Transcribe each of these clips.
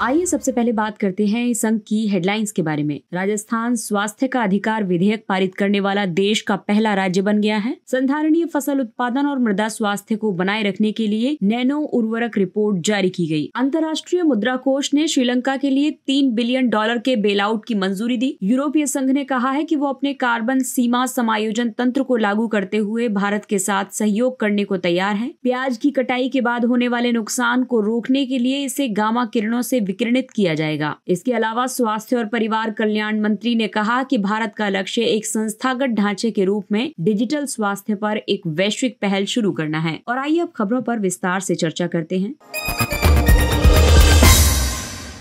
आइए सबसे पहले बात करते हैं इस अंक की हेडलाइंस के बारे में राजस्थान स्वास्थ्य का अधिकार विधेयक पारित करने वाला देश का पहला राज्य बन गया है संधारणीय फसल उत्पादन और मृदा स्वास्थ्य को बनाए रखने के लिए नैनो उर्वरक रिपोर्ट जारी की गई अंतर्राष्ट्रीय मुद्रा कोष ने श्रीलंका के लिए तीन बिलियन डॉलर के बेल की मंजूरी दी यूरोपीय संघ ने कहा है की वो अपने कार्बन सीमा समायोजन तंत्र को लागू करते हुए भारत के साथ सहयोग करने को तैयार है प्याज की कटाई के बाद होने वाले नुकसान को रोकने के लिए इसे गामा किरणों ऐसी विकिरणित किया जाएगा इसके अलावा स्वास्थ्य और परिवार कल्याण मंत्री ने कहा कि भारत का लक्ष्य एक संस्थागत ढांचे के रूप में डिजिटल स्वास्थ्य पर एक वैश्विक पहल शुरू करना है और आइए अब खबरों पर विस्तार से चर्चा करते हैं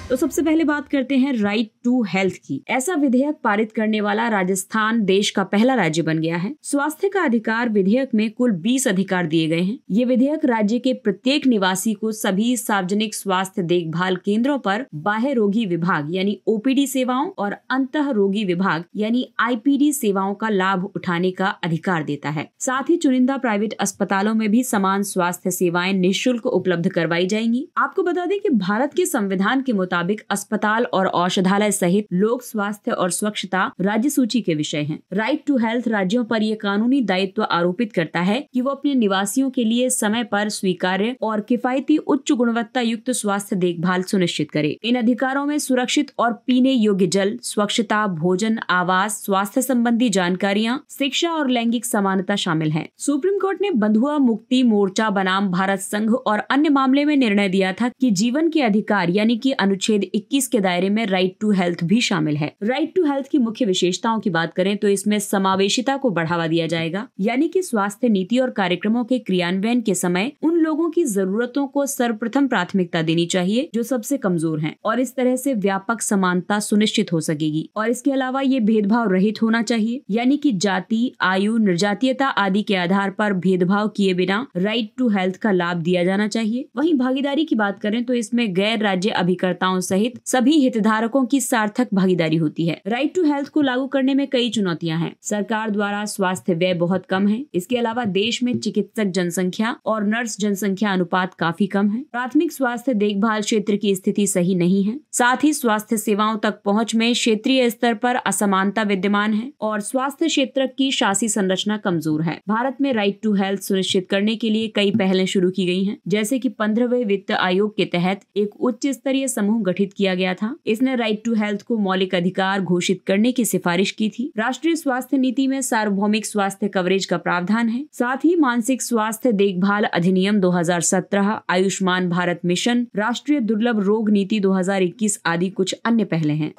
तो सबसे पहले बात करते हैं राइट टू हेल्थ की ऐसा विधेयक पारित करने वाला राजस्थान देश का पहला राज्य बन गया है स्वास्थ्य का अधिकार विधेयक में कुल बीस अधिकार दिए गए हैं ये विधेयक राज्य के प्रत्येक निवासी को सभी सार्वजनिक स्वास्थ्य देखभाल केंद्रों पर बाह्य रोगी विभाग यानी ओपीडी सेवाओं और अंत रोगी विभाग यानी आईपीडी सेवाओं का लाभ उठाने का अधिकार देता है साथ ही चुनिंदा प्राइवेट अस्पतालों में भी समान स्वास्थ्य सेवाएं निःशुल्क उपलब्ध करवाई जाएंगी आपको बता दें कि भारत के संविधान के मुताबिक मुताबिक अस्पताल और औषधालय सहित लोक स्वास्थ्य और स्वच्छता राज्य सूची के विषय हैं। राइट टू हेल्थ राज्यों पर ये कानूनी दायित्व आरोपित करता है कि वो अपने निवासियों के लिए समय पर स्वीकार्य और किफायती उच्च गुणवत्ता युक्त स्वास्थ्य देखभाल सुनिश्चित करे इन अधिकारों में सुरक्षित और पीने योग्य जल स्वच्छता भोजन आवास स्वास्थ्य संबंधी जानकारियाँ शिक्षा और लैंगिक समानता शामिल है सुप्रीम कोर्ट ने बंधुआ मुक्ति मोर्चा बनाम भारत संघ और अन्य मामले में निर्णय दिया था कि जीवन के अधिकार यानी कि अनुच्छेद अनुच्छेद 21 के दायरे में राइट टू हेल्थ भी शामिल है राइट टू हेल्थ की मुख्य विशेषताओं की बात करें तो इसमें समावेशिता को बढ़ावा दिया जाएगा यानी कि स्वास्थ्य नीति और कार्यक्रमों के क्रियान्वयन के समय उन लोगों की जरूरतों को सर्वप्रथम प्राथमिकता देनी चाहिए जो सबसे कमजोर है और इस तरह से व्यापक समानता सुनिश्चित हो सकेगी और इसके अलावा ये भेदभाव रहित होना चाहिए यानी कि जाति आयु निर्जातीयता आदि के आधार पर भेदभाव किए बिना राइट टू हेल्थ का लाभ दिया जाना चाहिए वहीं भागीदारी की बात करें तो इसमें गैर राज्य अभिकर्ताओं संस्थाओं सहित सभी हितधारकों की सार्थक भागीदारी होती है राइट टू हेल्थ को लागू करने में कई चुनौतियां हैं सरकार द्वारा स्वास्थ्य व्यय बहुत कम है इसके अलावा देश में चिकित्सक जनसंख्या और नर्स जनसंख्या अनुपात काफी कम है प्राथमिक स्वास्थ्य देखभाल क्षेत्र की स्थिति सही नहीं है साथ ही स्वास्थ्य सेवाओं तक पहुँच में क्षेत्रीय स्तर पर असमानता विद्यमान है और स्वास्थ्य क्षेत्र की शासी संरचना कमजोर है भारत में राइट टू हेल्थ सुनिश्चित करने के लिए कई पहलें शुरू की गई हैं, जैसे कि पंद्रहवे वित्त आयोग के तहत एक उच्च स्तरीय समूह गठित किया गया था इसने राइट टू हेल्थ को मौलिक अधिकार घोषित करने की सिफारिश की थी राष्ट्रीय स्वास्थ्य नीति में सार्वभौमिक स्वास्थ्य कवरेज का प्रावधान है साथ ही मानसिक स्वास्थ्य देखभाल अधिनियम 2017, आयुष्मान भारत मिशन राष्ट्रीय दुर्लभ रोग नीति 2021 आदि कुछ अन्य पहले हैं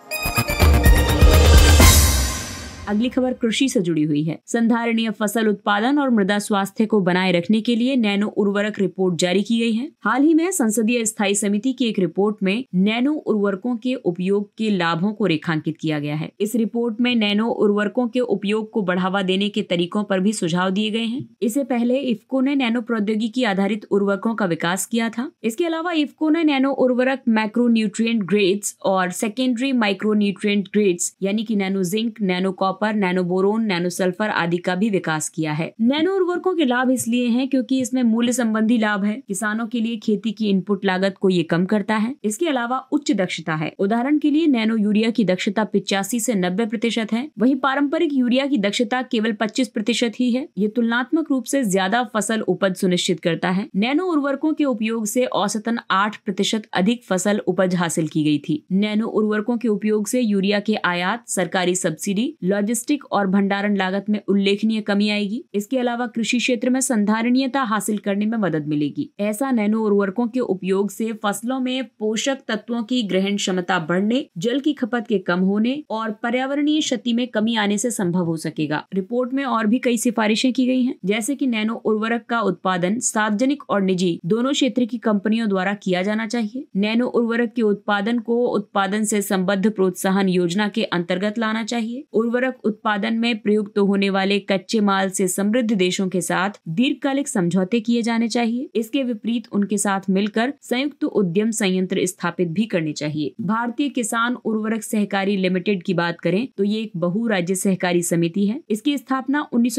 अगली खबर कृषि से जुड़ी हुई है संधारणीय फसल उत्पादन और मृदा स्वास्थ्य को बनाए रखने के लिए नैनो उर्वरक रिपोर्ट जारी की गई है हाल ही में संसदीय स्थायी समिति की एक रिपोर्ट में नैनो उर्वरकों के उपयोग के लाभों को रेखांकित किया गया है इस रिपोर्ट में नैनो उर्वरकों के उपयोग को बढ़ावा देने के तरीकों पर भी सुझाव दिए गए हैं इससे पहले इफ्को ने नैनो प्रौद्योगिकी आधारित उर्वरकों का विकास किया था इसके अलावा इफ्को ने नैनो उर्वरक माइक्रो न्यूट्रिय ग्रेड्स और सेकेंडरी माइक्रो न्यूट्रिय ग्रेड्स यानी कि nano zinc nano cop copper nano nano sulphur आदि का भी विकास किया है नैनो उर्वरकों के लाभ इसलिए हैं क्योंकि इसमें मूल्य संबंधी लाभ है किसानों के लिए खेती की इनपुट लागत को ये कम करता है इसके अलावा उच्च दक्षता है उदाहरण के लिए नैनो यूरिया की दक्षता पिचासी से नब्बे प्रतिशत है वही पारंपरिक यूरिया की दक्षता केवल पच्चीस प्रतिशत ही है ये तुलनात्मक रूप से ज्यादा फसल उपज सुनिश्चित करता है नैनो उर्वरकों के उपयोग से औसतन आठ प्रतिशत अधिक फसल उपज हासिल की गई थी नैनो उर्वरकों के उपयोग से यूरिया के आयात सरकारी सब्सिडी लॉजिस्ट लॉजिस्टिक और भंडारण लागत में उल्लेखनीय कमी आएगी इसके अलावा कृषि क्षेत्र में संधारणीयता हासिल करने में मदद मिलेगी ऐसा नैनो उर्वरकों के उपयोग से फसलों में पोषक तत्वों की ग्रहण क्षमता बढ़ने जल की खपत के कम होने और पर्यावरणीय क्षति में कमी आने से संभव हो सकेगा रिपोर्ट में और भी कई सिफारिशें की गई हैं जैसे कि नैनो उर्वरक का उत्पादन सार्वजनिक और निजी दोनों क्षेत्र की कंपनियों द्वारा किया जाना चाहिए नैनो उर्वरक के उत्पादन को उत्पादन से संबद्ध प्रोत्साहन योजना के अंतर्गत लाना चाहिए उर्वरक उत्पादन में प्रयुक्त होने वाले कच्चे माल से समृद्ध देशों के साथ दीर्घकालिक समझौते किए जाने चाहिए इसके विपरीत उनके साथ मिलकर संयुक्त उद्यम संयंत्र स्थापित भी करने चाहिए भारतीय किसान उर्वरक सहकारी लिमिटेड की बात करें तो ये एक बहु राज्य सहकारी समिति है इसकी स्थापना उन्नीस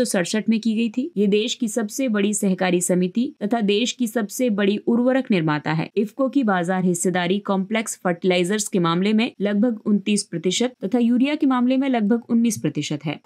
में की गई थी ये देश की सबसे बड़ी सहकारी समिति तथा देश की सबसे बड़ी उर्वरक निर्माता है इफको की बाजार हिस्सेदारी कॉम्प्लेक्स फर्टिलाइजर्स के मामले में लगभग उनतीस प्रतिशत तथा यूरिया के मामले में लगभग उन्नीस प्रतिशत है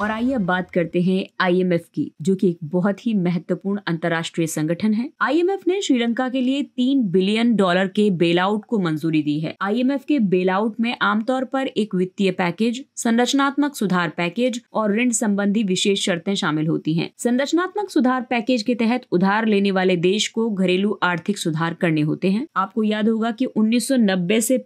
और आइए अब बात करते हैं आईएमएफ की जो कि एक बहुत ही महत्वपूर्ण अंतर्राष्ट्रीय संगठन है आईएमएफ ने श्रीलंका के लिए तीन बिलियन डॉलर के बेल को मंजूरी दी है आईएमएफ के बेल में आमतौर पर एक वित्तीय पैकेज संरचनात्मक सुधार पैकेज और ऋण संबंधी विशेष शर्तें शामिल होती हैं संरचनात्मक सुधार पैकेज के तहत उधार लेने वाले देश को घरेलू आर्थिक सुधार करने होते हैं आपको याद होगा की उन्नीस सौ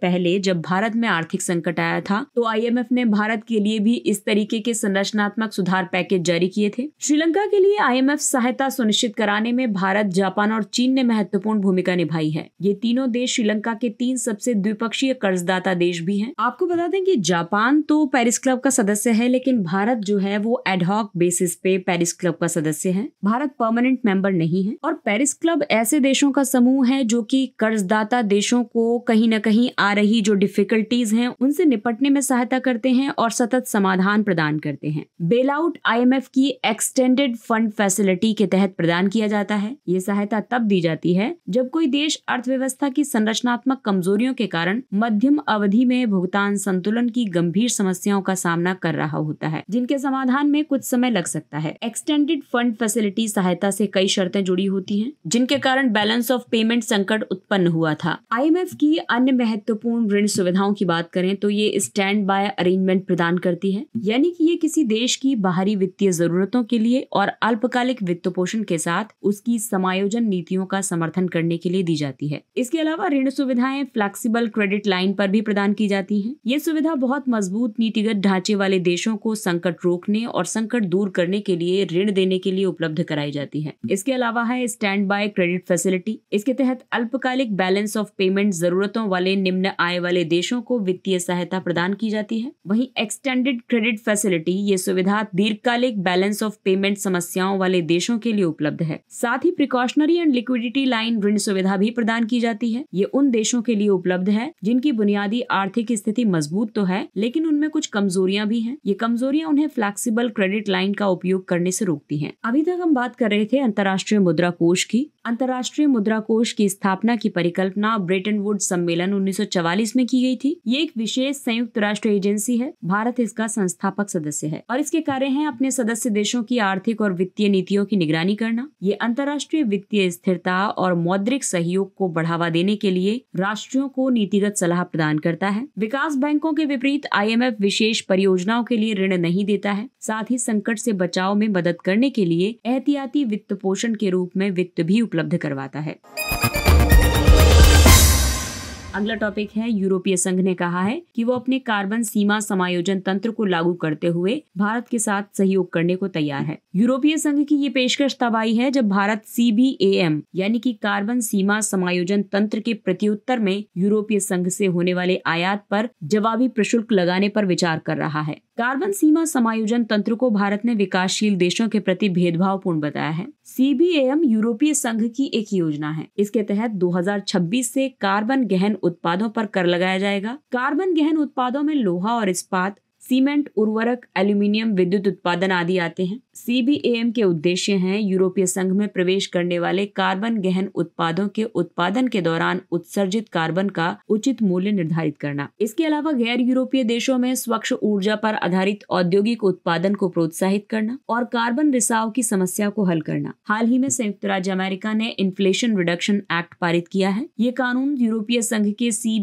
पहले जब भारत में आर्थिक संकट आया था तो आई ने भारत के लिए भी इस तरीके के संरचना संरचनात्मक सुधार पैकेज जारी किए थे श्रीलंका के लिए आईएमएफ सहायता सुनिश्चित कराने में भारत जापान और चीन ने महत्वपूर्ण भूमिका निभाई है ये तीनों देश श्रीलंका के तीन सबसे द्विपक्षीय कर्जदाता देश भी है आपको बता दें की जापान तो पेरिस क्लब का सदस्य है लेकिन भारत जो है वो एडहॉक बेसिस पे पेरिस क्लब का सदस्य है भारत परमानेंट मेंबर नहीं है और पेरिस क्लब ऐसे देशों का समूह है जो की कर्जदाता देशों को कहीं न कहीं आ रही जो डिफिकल्टीज हैं उनसे निपटने में सहायता करते हैं और सतत समाधान प्रदान करते हैं बेलआउट आईएमएफ की एक्सटेंडेड फंड फैसिलिटी के तहत प्रदान किया जाता है ये सहायता तब दी जाती है जब कोई देश अर्थव्यवस्था की संरचनात्मक कमजोरियों के कारण मध्यम अवधि में भुगतान संतुलन की गंभीर समस्याओं का सामना कर रहा होता है जिनके समाधान में कुछ समय लग सकता है एक्सटेंडेड फंड फैसिलिटी सहायता से कई शर्तें जुड़ी होती हैं जिनके कारण बैलेंस ऑफ पेमेंट संकट उत्पन्न हुआ था आई की अन्य महत्वपूर्ण ऋण सुविधाओं की बात करें तो ये स्टैंड बाय अरेंजमेंट प्रदान करती है यानी कि ये किसी देश देश की बाहरी वित्तीय जरूरतों के लिए और अल्पकालिक वित्त पोषण के साथ उसकी समायोजन नीतियों का समर्थन करने के लिए दी जाती है इसके अलावा ऋण सुविधाएं फ्लेक्सिबल क्रेडिट लाइन पर भी प्रदान की जाती है ये सुविधा बहुत मजबूत नीतिगत ढांचे वाले देशों को संकट रोकने और संकट दूर करने के लिए ऋण देने के लिए उपलब्ध कराई जाती है इसके अलावा है स्टैंड बाय क्रेडिट फैसिलिटी इसके तहत अल्पकालिक बैलेंस ऑफ पेमेंट जरूरतों वाले निम्न आय वाले देशों को वित्तीय सहायता प्रदान की जाती है वही एक्सटेंडेड क्रेडिट फैसिलिटी ये सुविधा दीर्घकालिक बैलेंस ऑफ पेमेंट समस्याओं वाले देशों के लिए उपलब्ध है साथ ही प्रिकॉशनरी एंड लिक्विडिटी लाइन ऋण सुविधा भी प्रदान की जाती है ये उन देशों के लिए उपलब्ध है जिनकी बुनियादी आर्थिक स्थिति मजबूत तो है लेकिन उनमें कुछ कमजोरियां भी हैं ये कमजोरियां उन्हें फ्लेक्सिबल क्रेडिट लाइन का उपयोग करने से रोकती हैं अभी तक हम बात कर रहे थे अंतर्राष्ट्रीय मुद्रा कोष की अंतर्राष्ट्रीय मुद्रा कोष की स्थापना की परिकल्पना ब्रिटेन वुड सम्मेलन 1944 में की गई थी ये एक विशेष संयुक्त राष्ट्र एजेंसी है भारत इसका संस्थापक सदस्य है और इसके कार्य हैं अपने सदस्य देशों की आर्थिक और वित्तीय नीतियों की निगरानी करना ये अंतर्राष्ट्रीय वित्तीय स्थिरता और मौद्रिक सहयोग को बढ़ावा देने के लिए राष्ट्रों को नीतिगत सलाह प्रदान करता है विकास बैंकों के विपरीत आईएमएफ विशेष परियोजनाओं के लिए ऋण नहीं देता है साथ ही संकट से बचाव में मदद करने के लिए एहतियाती वित्त पोषण के रूप में वित्त भी उपलब्ध करवाता है अगला टॉपिक है यूरोपीय संघ ने कहा है कि वो अपने कार्बन सीमा समायोजन तंत्र को लागू करते हुए भारत के साथ सहयोग करने को तैयार है यूरोपीय संघ की ये पेशकश तब आई है जब भारत सी यानी कि कार्बन सीमा समायोजन तंत्र के प्रत्युत्तर में यूरोपीय संघ से होने वाले आयात पर जवाबी प्रशुल्क लगाने पर विचार कर रहा है कार्बन सीमा समायोजन तंत्र को भारत ने विकासशील देशों के प्रति भेदभावपूर्ण बताया है सी यूरोपीय संघ की एक योजना है इसके तहत 2026 से कार्बन गहन उत्पादों पर कर लगाया जाएगा कार्बन गहन उत्पादों में लोहा और इस्पात सीमेंट उर्वरक एल्यूमिनियम विद्युत उत्पादन आदि आते हैं सीबीएम के उद्देश्य हैं यूरोपीय संघ में प्रवेश करने वाले कार्बन गहन उत्पादों के उत्पादन के दौरान उत्सर्जित कार्बन का उचित मूल्य निर्धारित करना इसके अलावा गैर यूरोपीय देशों में स्वच्छ ऊर्जा पर आधारित औद्योगिक उत्पादन को प्रोत्साहित करना और कार्बन रिसाव की समस्या को हल करना हाल ही में संयुक्त राज्य अमेरिका ने इन्फ्लेशन रिडक्शन एक्ट पारित किया है ये कानून यूरोपीय संघ के सी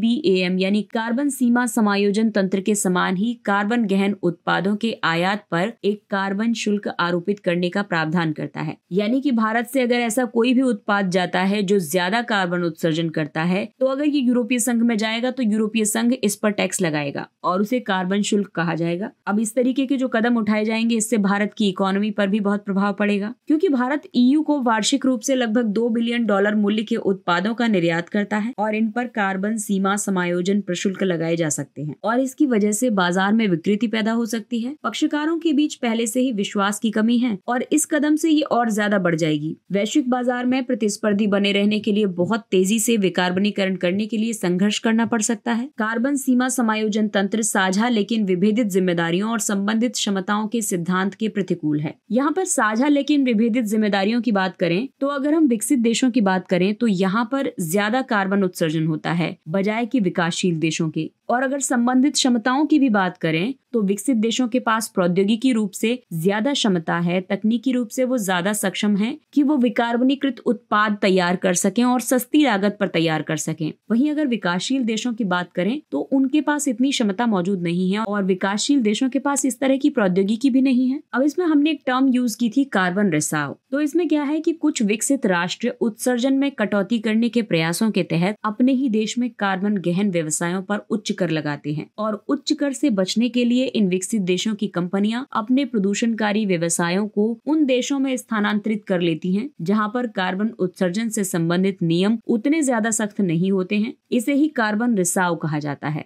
यानी कार्बन सीमा समायोजन तंत्र के समान ही कार्बन गहन उत्पादों के आयात पर एक कार्बन शुल्क आरोपित करने का प्रावधान करता है यानी कि भारत से अगर ऐसा कोई भी उत्पाद जाता है जो ज्यादा कार्बन उत्सर्जन करता है तो अगर ये यूरोपीय संघ में जाएगा तो यूरोपीय संघ इस पर टैक्स लगाएगा और उसे कार्बन शुल्क कहा जाएगा अब इस तरीके के जो कदम उठाए जाएंगे इससे भारत की इकोनॉमी पर भी बहुत प्रभाव पड़ेगा क्योंकि भारत ईयू e को वार्षिक रूप से लगभग दो बिलियन डॉलर मूल्य के उत्पादों का निर्यात करता है और इन पर कार्बन सीमा समायोजन प्रशुल्क लगाए जा सकते हैं और इसकी वजह से बाजार में विकृति पैदा हो सकती है पक्षकारों के बीच पहले से ही विश्वास की कमी है और इस कदम से ये और ज्यादा बढ़ जाएगी वैश्विक बाजार में प्रतिस्पर्धी बने रहने के लिए बहुत तेजी से विकार्बनीकरण करने के लिए संघर्ष करना पड़ सकता है कार्बन सीमा समायोजन तंत्र साझा लेकिन विभेदित जिम्मेदारियों और संबंधित क्षमताओं के सिद्धांत के प्रतिकूल है यहाँ पर साझा लेकिन विभेदित जिम्मेदारियों की बात करें तो अगर हम विकसित देशों की बात करें तो यहाँ पर ज्यादा कार्बन उत्सर्जन होता है बजाय की विकासशील देशों के और अगर संबंधित क्षमताओं की भी बात करें तो विकसित देशों के पास प्रौद्योगिकी रूप से ज्यादा क्षमता है तकनीकी रूप से वो ज्यादा सक्षम है कि वो विकार्बनीकृत उत्पाद तैयार कर सकें और सस्ती लागत पर तैयार कर सकें वहीं अगर विकासशील देशों की बात करें तो उनके पास इतनी क्षमता मौजूद नहीं है और विकासशील देशों के पास इस तरह की प्रौद्योगिकी भी नहीं है अब इसमें हमने एक टर्म यूज की थी कार्बन रिसाव तो इसमें क्या है की कुछ विकसित राष्ट्र उत्सर्जन में कटौती करने के प्रयासों के तहत अपने ही देश में कार्बन गहन व्यवसायों पर उच्च कर लगाते हैं और उच्च कर से बचने के लिए इन विकसित देशों की कंपनियां अपने प्रदूषणकारी व्यवसायों को उन देशों में स्थानांतरित कर लेती हैं जहां पर कार्बन उत्सर्जन से संबंधित नियम उतने ज्यादा सख्त नहीं होते हैं इसे ही कार्बन रिसाव कहा जाता है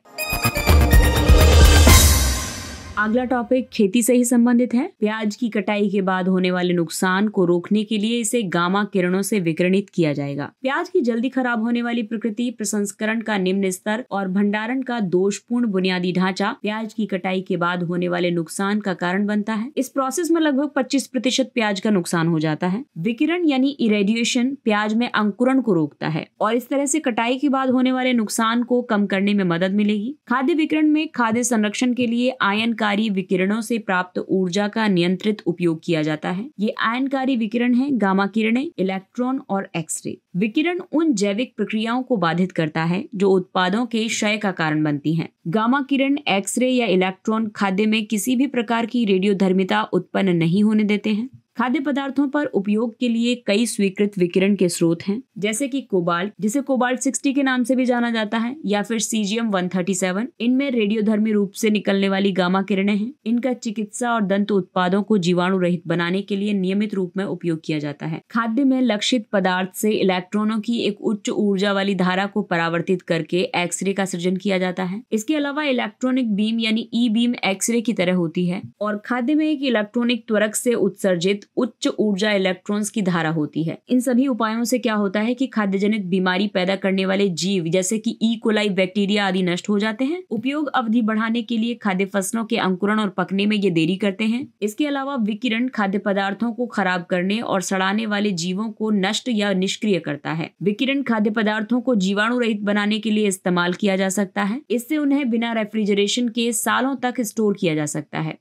अगला टॉपिक खेती से ही संबंधित है प्याज की कटाई के बाद होने वाले नुकसान को रोकने के लिए इसे गामा किरणों से विकरणित किया जाएगा प्याज की जल्दी खराब होने वाली प्रकृति प्रसंस्करण का निम्न स्तर और भंडारण का दोषपूर्ण बुनियादी ढांचा प्याज की कटाई के बाद होने वाले नुकसान का कारण बनता है इस प्रोसेस में लगभग पच्चीस प्रतिशत प्याज का नुकसान हो जाता है विकिरण यानी इरेडिएशन प्याज में अंकुरण को रोकता है और इस तरह से कटाई के बाद होने वाले नुकसान को कम करने में मदद मिलेगी खाद्य विकरण में खाद्य संरक्षण के लिए आयन आयनकारी विकिरणों से प्राप्त ऊर्जा का नियंत्रित उपयोग किया जाता है ये आयनकारी विकिरण है गामा किरणें इलेक्ट्रॉन और एक्सरे विकिरण उन जैविक प्रक्रियाओं को बाधित करता है जो उत्पादों के क्षय का कारण बनती हैं। गामा किरण एक्सरे या इलेक्ट्रॉन खाद्य में किसी भी प्रकार की रेडियोधर्मिता उत्पन्न नहीं होने देते हैं खाद्य पदार्थों पर उपयोग के लिए कई स्वीकृत विकिरण के स्रोत हैं जैसे कि कोबाल जिसे कोबाल 60 के नाम से भी जाना जाता है या फिर सीजियम 137 इनमें रेडियोधर्मी रूप से निकलने वाली गामा किरणें हैं इनका चिकित्सा और दंत उत्पादों को जीवाणु रहित बनाने के लिए नियमित रूप में उपयोग किया जाता है खाद्य में लक्षित पदार्थ से इलेक्ट्रॉनों की एक उच्च ऊर्जा वाली धारा को परावर्तित करके एक्सरे का सृजन किया जाता है इसके अलावा इलेक्ट्रॉनिक बीम यानी ई बीम एक्सरे की तरह होती है और खाद्य में एक इलेक्ट्रॉनिक त्वरक से उत्सर्जित संचालित उच्च ऊर्जा इलेक्ट्रॉन्स की धारा होती है इन सभी उपायों से क्या होता है कि खाद्य जनित बीमारी पैदा करने वाले जीव जैसे कि ई कोलाई बैक्टीरिया आदि नष्ट हो जाते हैं उपयोग अवधि बढ़ाने के लिए खाद्य फसलों के अंकुरण और पकने में ये देरी करते हैं इसके अलावा विकिरण खाद्य पदार्थों को खराब करने और सड़ाने वाले जीवों को नष्ट या निष्क्रिय करता है विकिरण खाद्य पदार्थों को जीवाणु रहित बनाने के लिए इस्तेमाल किया जा सकता है इससे उन्हें बिना रेफ्रिजरेशन के सालों तक स्टोर किया जा सकता है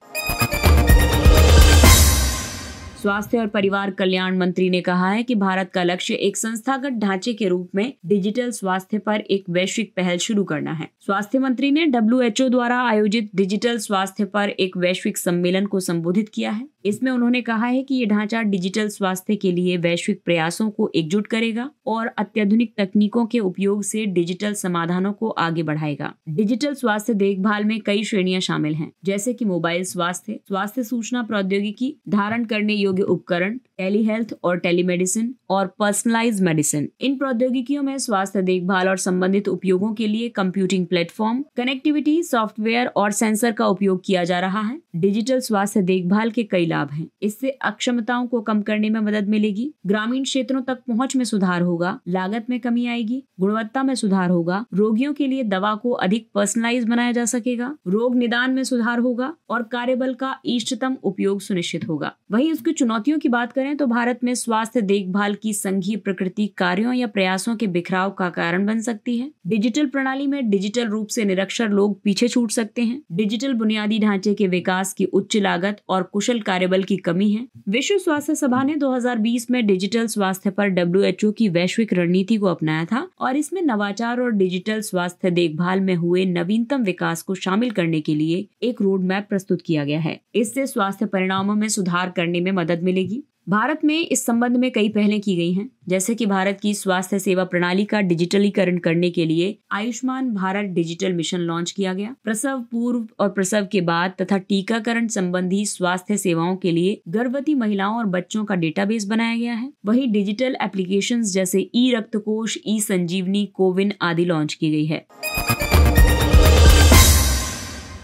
स्वास्थ्य और परिवार कल्याण मंत्री ने कहा है कि भारत का लक्ष्य एक संस्थागत ढांचे के रूप में डिजिटल स्वास्थ्य पर एक वैश्विक पहल शुरू करना है स्वास्थ्य मंत्री ने डब्ल्यू द्वारा आयोजित डिजिटल स्वास्थ्य पर एक वैश्विक सम्मेलन को संबोधित किया है इसमें उन्होंने कहा है कि ये ढांचा डिजिटल स्वास्थ्य के लिए वैश्विक प्रयासों को एकजुट करेगा और अत्याधुनिक तकनीकों के उपयोग से डिजिटल समाधानों को आगे बढ़ाएगा डिजिटल स्वास्थ्य देखभाल में कई श्रेणियां शामिल हैं जैसे कि मोबाइल स्वास्थ्य स्वास्थ्य सूचना प्रौद्योगिकी धारण करने योग्य उपकरण टेली हेल्थ और टेली मेडिसिन और पर्सनलाइज मेडिसिन इन प्रौद्योगिकियों में स्वास्थ्य देखभाल और संबंधित उपयोगों के लिए कंप्यूटिंग प्लेटफॉर्म कनेक्टिविटी सॉफ्टवेयर और सेंसर का उपयोग किया जा रहा है डिजिटल स्वास्थ्य देखभाल के कई लाभ हैं इससे अक्षमताओं को कम करने में मदद मिलेगी ग्रामीण क्षेत्रों तक पहुँच में सुधार होगा लागत में कमी आएगी गुणवत्ता में सुधार होगा रोगियों के लिए दवा को अधिक पर्सनलाइज बनाया जा सकेगा रोग निदान में सुधार होगा और कार्यबल का इष्टतम उपयोग सुनिश्चित होगा वही उसकी चुनौतियों की बात करें करें तो भारत में स्वास्थ्य देखभाल की संघीय प्रकृति कार्यों या प्रयासों के बिखराव का कारण बन सकती है डिजिटल प्रणाली में डिजिटल रूप से निरक्षर लोग पीछे छूट सकते हैं डिजिटल बुनियादी ढांचे के विकास की उच्च लागत और कुशल कार्यबल की कमी है विश्व स्वास्थ्य सभा ने 2020 में डिजिटल स्वास्थ्य पर डब्ल्यू की वैश्विक रणनीति को अपनाया था और इसमें नवाचार और डिजिटल स्वास्थ्य देखभाल में हुए नवीनतम विकास को शामिल करने के लिए एक रोड मैप प्रस्तुत किया गया है इससे स्वास्थ्य परिणामों में सुधार करने में मदद मिलेगी भारत में इस संबंध में कई पहलें की गई हैं जैसे कि भारत की स्वास्थ्य सेवा प्रणाली का डिजिटलीकरण करने के लिए Ayushman Bharat digital mission launch किया गया प्रसव पूर्व और प्रसव के बाद तथा टीकाकरण संबंधी स्वास्थ्य सेवाओं के लिए गर्भवती महिलाओं और बच्चों का डेटाबेस बनाया गया है वही डिजिटल एप्लीकेशन जैसे ई रक्त ई संजीवनी कोविन आदि लॉन्च की गई है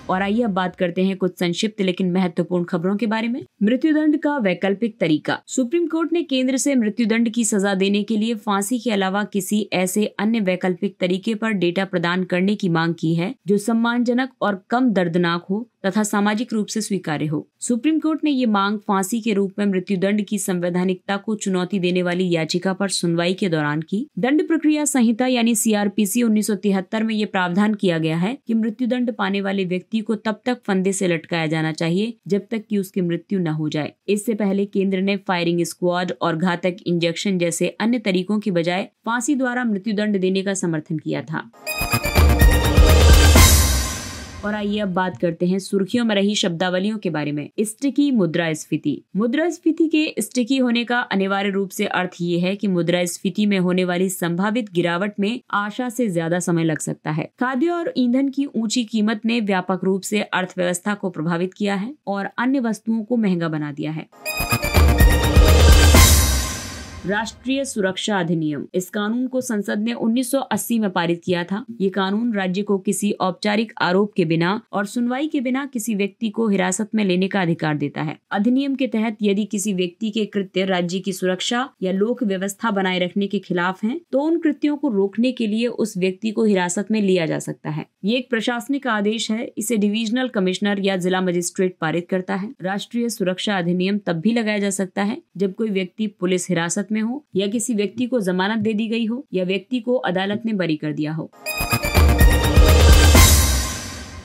और आइए अब बात करते हैं कुछ संक्षिप्त लेकिन महत्वपूर्ण खबरों के बारे में मृत्यु दंड का वैकल्पिक तरीका सुप्रीम कोर्ट ने केंद्र से दंड की सजा देने के लिए फांसी के अलावा किसी ऐसे अन्य वैकल्पिक तरीके पर डेटा प्रदान करने की मांग की है जो सम्मानजनक और कम दर्दनाक हो तथा सामाजिक रूप से स्वीकार्य हो सुप्रीम कोर्ट ने ये मांग फांसी के रूप में मृत्यु दंड की संवैधानिकता को चुनौती देने वाली याचिका पर सुनवाई के दौरान की दंड प्रक्रिया संहिता यानी सीआरपीसी 1973 में ये प्रावधान किया गया है कि दंड पाने वाले व्यक्ति व्यक्ति को तब तक फंदे से लटकाया जाना चाहिए जब तक कि उसकी मृत्यु न हो जाए इससे पहले केंद्र ने फायरिंग स्क्वाड और घातक इंजेक्शन जैसे अन्य तरीकों की बजाय फांसी द्वारा मृत्यु दंड देने का समर्थन किया था और आइए अब बात करते हैं सुर्खियों में रही शब्दावलियों के बारे में स्टिकी मुद्रा स्फीति मुद्रा स्फीति के स्टिकी होने का अनिवार्य रूप से अर्थ ये है कि मुद्रा स्फीति में होने वाली संभावित गिरावट में आशा से ज्यादा समय लग सकता है खाद्य और ईंधन की ऊंची कीमत ने व्यापक रूप से अर्थव्यवस्था को प्रभावित किया है और अन्य वस्तुओं को महंगा बना दिया है राष्ट्रीय सुरक्षा अधिनियम इस कानून को संसद ने 1980 में पारित किया था ये कानून राज्य को किसी औपचारिक आरोप के बिना और सुनवाई के बिना किसी व्यक्ति को हिरासत में लेने का अधिकार देता है अधिनियम के तहत यदि किसी व्यक्ति के कृत्य राज्य की सुरक्षा या लोक व्यवस्था बनाए रखने के खिलाफ है तो उन कृत्यों को रोकने के लिए उस व्यक्ति को हिरासत में लिया जा सकता है ये एक प्रशासनिक आदेश है इसे डिविजनल कमिश्नर या जिला मजिस्ट्रेट पारित करता है राष्ट्रीय सुरक्षा अधिनियम तब भी लगाया जा सकता है जब कोई व्यक्ति पुलिस हिरासत में में हो या किसी व्यक्ति को जमानत दे दी गई हो या व्यक्ति को अदालत ने बरी कर दिया हो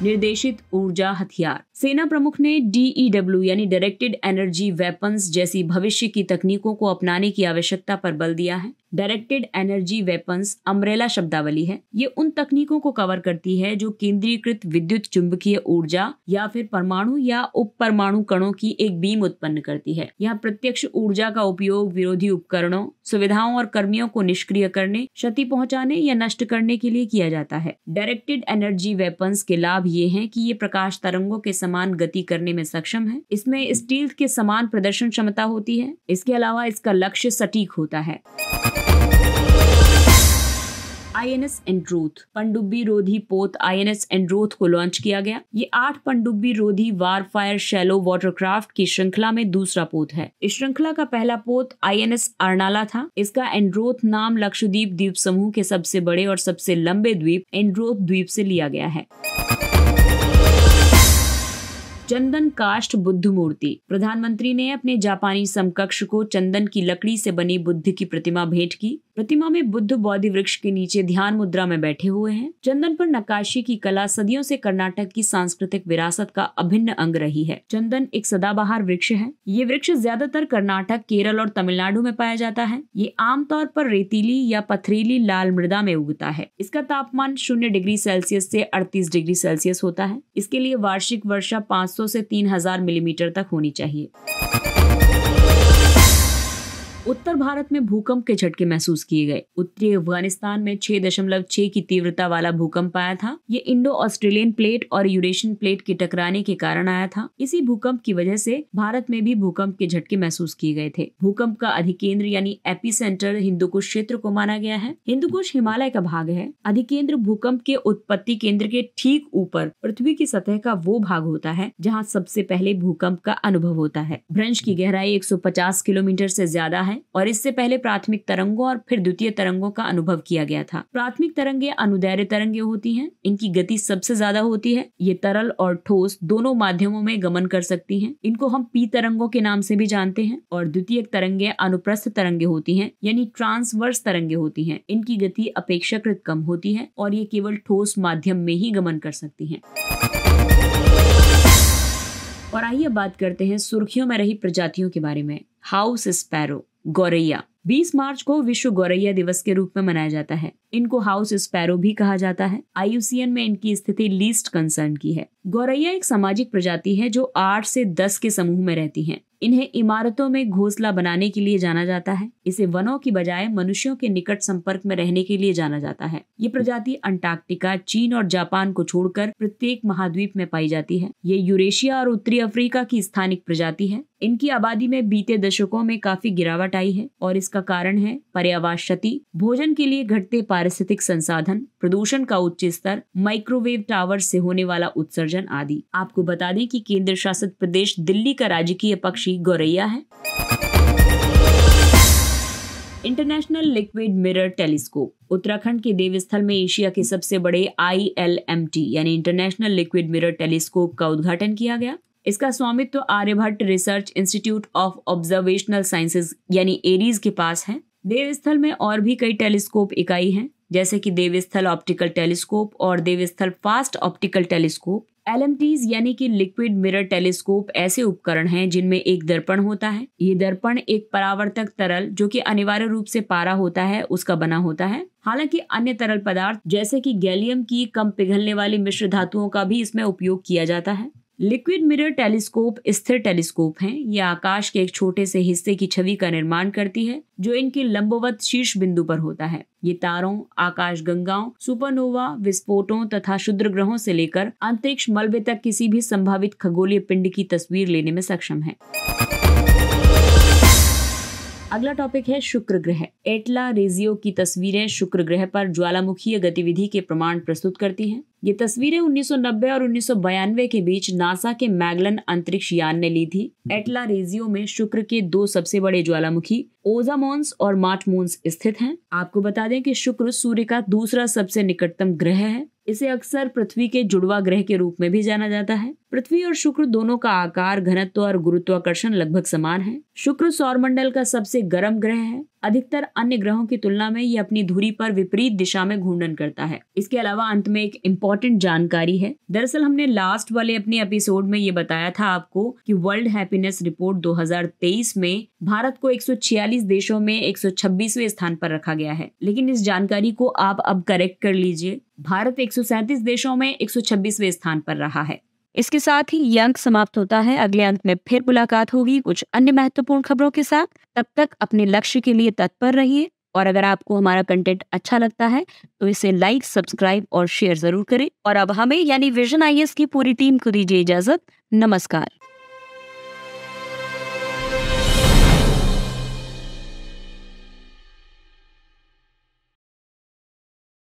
निर्देशित ऊर्जा हथियार सेना प्रमुख ने डीईडब्ल्यू e यानी डायरेक्टेड एनर्जी वेपन्स जैसी भविष्य की तकनीकों को अपनाने की आवश्यकता पर बल दिया है डायरेक्टेड एनर्जी वेपन्स अमरेला शब्दावली है ये उन तकनीकों को कवर करती है जो केंद्रीकृत विद्युत चुंबकीय ऊर्जा या फिर परमाणु या उप परमाणु कणों की एक बीम उत्पन्न करती है यहाँ प्रत्यक्ष ऊर्जा का उपयोग विरोधी उपकरणों सुविधाओं और कर्मियों को निष्क्रिय करने क्षति पहुँचाने या नष्ट करने के लिए किया जाता है डायरेक्टेड एनर्जी वेपन्स के लाभ ये है की ये प्रकाश तरंगों के समान गति करने में सक्षम है इसमें स्टील के समान प्रदर्शन क्षमता होती है इसके अलावा इसका लक्ष्य सटीक होता है आईएनएस एंड्रोथ पंडुब्बी रोधी पोत आईएनएस एंड्रोथ को लॉन्च किया गया ये आठ पंडुब्बी रोधी वार फायर शेलो वाटरक्राफ्ट की श्रृंखला में दूसरा पोत है इस श्रृंखला का पहला पोत आईएनएस अर्नाला था इसका एंड्रोथ नाम लक्षद्वीप द्वीप समूह के सबसे बड़े और सबसे लंबे द्वीप एंड्रोथ द्वीप से लिया गया है चंदन काष्ठ बुद्ध मूर्ति प्रधानमंत्री ने अपने जापानी समकक्ष को चंदन की लकड़ी से बनी बुद्ध की प्रतिमा भेंट की प्रतिमा में बुद्ध बौद्धि वृक्ष के नीचे ध्यान मुद्रा में बैठे हुए हैं चंदन पर नक्काशी की कला सदियों से कर्नाटक की सांस्कृतिक विरासत का अभिन्न अंग रही है चंदन एक सदाबहार वृक्ष है ये वृक्ष ज्यादातर कर्नाटक केरल और तमिलनाडु में पाया जाता है ये आमतौर पर रेतीली या पथरीली लाल मृदा में उगता है इसका तापमान शून्य डिग्री सेल्सियस से अड़तीस डिग्री सेल्सियस होता है इसके लिए वार्षिक वर्षा पाँच 500 से 3000 मिलीमीटर तक होनी चाहिए उत्तर भारत में भूकंप के झटके महसूस किए गए उत्तरी अफगानिस्तान में छह दशमलव छह की तीव्रता वाला भूकंप आया था ये इंडो ऑस्ट्रेलियन प्लेट और यूरेशियन प्लेट के टकराने के कारण आया था इसी भूकंप की वजह से भारत में भी भूकंप के झटके महसूस किए गए थे भूकंप का अधिकेंद्र यानी एपी सेंटर हिंदुकुश क्षेत्र को माना गया है हिंदुकुश हिमालय का भाग है अधिकेंद्र भूकंप के उत्पत्ति केंद्र के ठीक ऊपर पृथ्वी की सतह का वो भाग होता है जहाँ सबसे पहले भूकंप का अनुभव होता है भ्रंश की गहराई एक किलोमीटर से ज्यादा है है और इससे पहले प्राथमिक तरंगों और फिर द्वितीय तरंगों का अनुभव किया गया था प्राथमिक तरंगे अनुदैर्य तरंगे होती हैं इनकी गति सबसे ज्यादा होती है ये तरल और ठोस दोनों माध्यमों में गमन कर सकती हैं इनको हम पी तरंगों के नाम से भी जानते हैं और द्वितीय तरंगे अनुप्रस्थ तरंगे होती हैं यानी ट्रांसवर्स तरंगे होती हैं इनकी गति अपेक्षाकृत कम होती है और ये केवल ठोस माध्यम में ही गमन कर सकती हैं और आइए बात करते हैं सुर्खियों में रही प्रजातियों के बारे में हाउस स्पैरो गौरैया 20 मार्च को विश्व गौरैया दिवस के रूप में मनाया जाता है इनको हाउस स्पैरो भी कहा जाता है आईयूसीएन में इनकी स्थिति लीस्ट कंसर्न की है गौरैया एक सामाजिक प्रजाति है जो आठ से दस के समूह में रहती हैं। इन्हें इमारतों में घोंसला बनाने के लिए जाना जाता है इसे वनों की बजाय मनुष्यों के निकट संपर्क में रहने के लिए जाना जाता है ये प्रजाति अंटार्कटिका चीन और जापान को छोड़कर प्रत्येक महाद्वीप में पाई जाती है ये यूरेशिया और उत्तरी अफ्रीका की स्थानिक प्रजाति है इनकी आबादी में बीते दशकों में काफी गिरावट आई है और इसका कारण है पर्यावास क्षति भोजन के लिए घटते पारिस्थितिक संसाधन प्रदूषण का उच्च स्तर माइक्रोवेव टावर से होने वाला उत्सर्जन आदि आपको बता दें कि केंद्र शासित प्रदेश दिल्ली का राजकीय पक्ष साक्षी गोरैया है international liquid mirror telescope Uttarakhand के देवस्थल में एशिया के सबसे बड़े आईएलएमटी यानी इंटरनेशनल लिक्विड मिरर टेलीस्कोप का उद्घाटन किया गया इसका स्वामित्व तो Aryabhatta research institute of observational sciences यानी एरीज के पास है देवस्थल में और भी कई टेलीस्कोप इकाई है जैसे कि देवस्थल ऑप्टिकल टेलीस्कोप और Devasthal fast optical telescope L यानी कि लिक्विड मिरर टेलीस्कोप ऐसे उपकरण हैं जिनमें एक दर्पण होता है ये दर्पण एक परावर्तक तरल जो कि अनिवार्य रूप से पारा होता है उसका बना होता है हालांकि अन्य तरल पदार्थ जैसे कि गैलियम की कम पिघलने वाली मिश्र धातुओं का भी इसमें उपयोग किया जाता है लिक्विड मिरर टेलीस्कोप स्थिर टेलीस्कोप हैं ये आकाश के एक छोटे से हिस्से की छवि का निर्माण करती है जो इनके लंबवत शीर्ष बिंदु पर होता है ये तारों आकाश गंगाओं सुपरनोवा विस्फोटों तथा क्षुद्र ग्रहों से लेकर अंतरिक्ष मलबे तक किसी भी संभावित खगोलीय पिंड की तस्वीर लेने में सक्षम है अगला टॉपिक है शुक्र ग्रह एटला रेजियो की तस्वीरें शुक्र ग्रह पर ज्वालामुखीय गतिविधि के प्रमाण प्रस्तुत करती हैं ये तस्वीरें 1990 और उन्नीस के बीच नासा के मैगलन अंतरिक्ष यान ने ली थी हम्म। एटला रेजियो में शुक्र के दो सबसे बड़े ज्वालामुखी ओजामोन्स और मार्टमोन्स स्थित हैं आपको बता दें कि शुक्र सूर्य का दूसरा सबसे निकटतम ग्रह है इसे अक्सर पृथ्वी के जुड़वा ग्रह के रूप में भी जाना जाता है पृथ्वी और शुक्र दोनों का आकार घनत्व और गुरुत्वाकर्षण लगभग समान है शुक्र सौरमंडल का सबसे गर्म ग्रह है अधिकतर अन्य ग्रहों की तुलना में ये अपनी धुरी पर विपरीत दिशा में घूर्णन करता है इसके अलावा अंत में एक इम्पोर्टेंट जानकारी है दरअसल हमने लास्ट वाले अपने एपिसोड में ये बताया था आपको कि वर्ल्ड हैप्पीनेस रिपोर्ट 2023 में भारत को 146 देशों में 126वें स्थान पर रखा गया है लेकिन इस जानकारी को आप अब करेक्ट कर लीजिए भारत 137 देशों में 126वें स्थान पर रहा है इसके साथ ही ये अंक समाप्त होता है अगले अंक में फिर मुलाकात होगी कुछ अन्य महत्वपूर्ण खबरों के साथ तब तक अपने लक्ष्य के लिए तत्पर रहिए और अगर आपको हमारा कंटेंट अच्छा लगता है तो इसे लाइक सब्सक्राइब और शेयर जरूर करें और अब हमें यानी विजन आई की पूरी टीम को दीजिए इजाजत नमस्कार